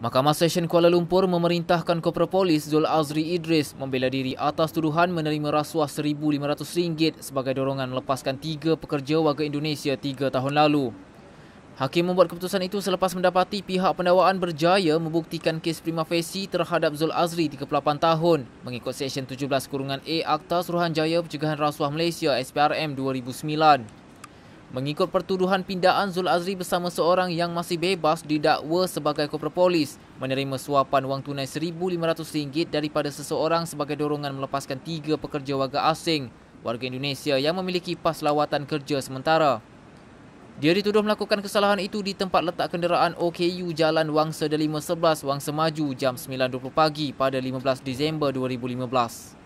Mahkamah Session Kuala Lumpur memerintahkan Kopropolis Zul Azri Idris membela diri atas tuduhan menerima rasuah RM1,500 sebagai dorongan melepaskan tiga pekerja warga Indonesia tiga tahun lalu. Hakim membuat keputusan itu selepas mendapati pihak pendakwaan berjaya membuktikan kes prima facie terhadap Zul Azri 38 tahun mengikut Seksyen 17 Kurungan A Akta Suruhanjaya Pencegahan Rasuah Malaysia SPRM 2009. Mengikut pertuduhan pindaan Zul Azri bersama seorang yang masih bebas didakwa sebagai korporat polis menerima suapan wang tunai RM1,500 daripada seseorang sebagai dorongan melepaskan tiga pekerja warga asing warga Indonesia yang memiliki pas lawatan kerja sementara. Dia dituduh melakukan kesalahan itu di tempat letak kenderaan OKU Jalan Wangsa Delima 11 Wangsa Maju jam 9.20 pagi pada 15 Disember 2015.